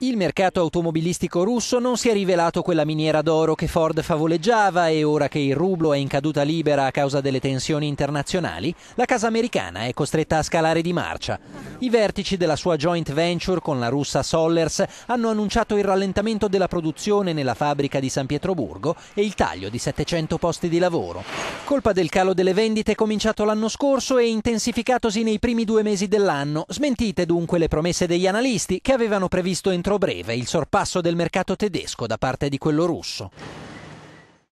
Il mercato automobilistico russo non si è rivelato quella miniera d'oro che Ford favoleggiava e ora che il rublo è in caduta libera a causa delle tensioni internazionali, la casa americana è costretta a scalare di marcia. I vertici della sua joint venture con la russa Sollers hanno annunciato il rallentamento della produzione nella fabbrica di San Pietroburgo e il taglio di 700 posti di lavoro. Colpa del calo delle vendite cominciato l'anno scorso e intensificatosi nei primi due mesi dell'anno, smentite dunque le promesse degli analisti che avevano previsto entro breve il sorpasso del mercato tedesco da parte di quello russo.